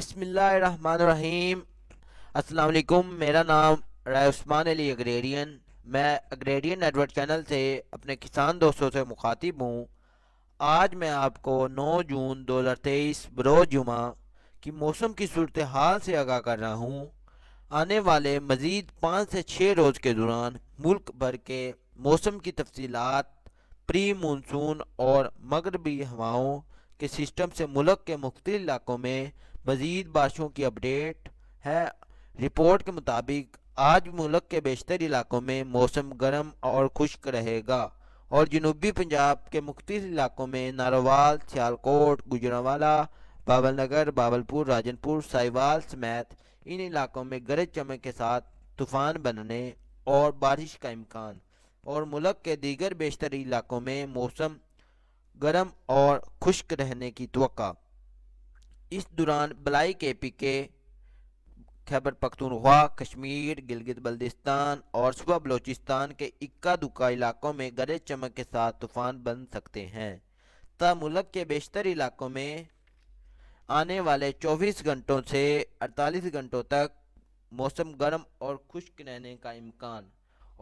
बिसमीम असलकुम मेरा नाम राय उस्मान अली अग्रेरियन मैं अग्रेरियन नेटवर्क चैनल से अपने किसान दोस्तों से मुखातिब हूँ आज मैं आपको 9 जून 2023 बरोज जुमा की मौसम की सूरत हाल से आगाह कर रहा हूँ आने वाले मज़ीद पाँच से छः रोज़ के दौरान मुल्क भर के मौसम की तफसीत प्री मानसून और मगरबी हवाओं के सिस्टम से मुल्क के मुख्त इलाकों में मज़ीद बारिशों की अपडेट है रिपोर्ट के मुताबिक आज मुल्क के बेशतर इलाकों में मौसम गर्म और खुश्क रहेगा और जनूबी पंजाब के मुख्त इलाकों में नारोवाल सियालकोट गुजरावाला बाबल नगर बाबलपुर राजनपुर साहिवाल समेत इन इलाकों में गरज चमक के साथ तूफान बनने और बारिश का इम्कान और मुल्क के दीगर बेशतर इलाकों में मौसम गर्म और खुश्क रहने की तो इस दौरान बलाई के पी के खैबर पख्तूनख्वा कश्मीर गिलगित बल्दिस्तान और सुबह बलोचिस्तान के इक्का दुक्का इलाकों में गरज चमक के साथ तूफान बन सकते हैं तथा मुल्क के बेशतर इलाकों में आने वाले 24 घंटों से 48 घंटों तक मौसम गर्म और खुश्क रहने का इम्कान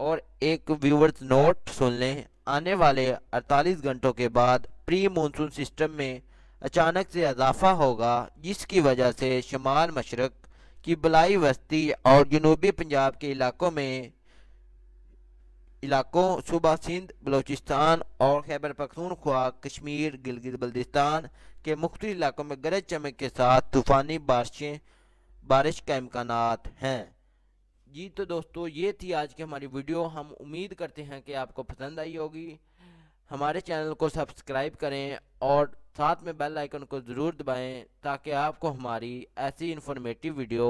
और एक व्यूवर्स नोट सुन लें आने वाले 48 घंटों के बाद प्री मानसून सिस्टम में अचानक से इजाफा होगा जिसकी वजह से शुमाल मशरक की बलाई वस्ती और जनूबी पंजाब के इलाकों में इलाकों सूबा सिंध बलोचिस्तान और खैबर पखतूनख्वा कश्मीर गिलगित बल्दिस्तान के मुख्त इलाकों में गरज चमक के साथ तूफ़ानी बारिशें बारिश का इम्कान हैं जी तो दोस्तों ये थी आज की हमारी वीडियो हम उम्मीद करते हैं कि आपको पसंद आई होगी हमारे चैनल को सब्सक्राइब करें और साथ में बेल आइकन को ज़रूर दबाएं ताकि आपको हमारी ऐसी इन्फॉर्मेटिव वीडियो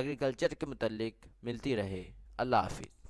एग्रीकल्चर के मतलब मिलती रहे अल्लाह हाफिज़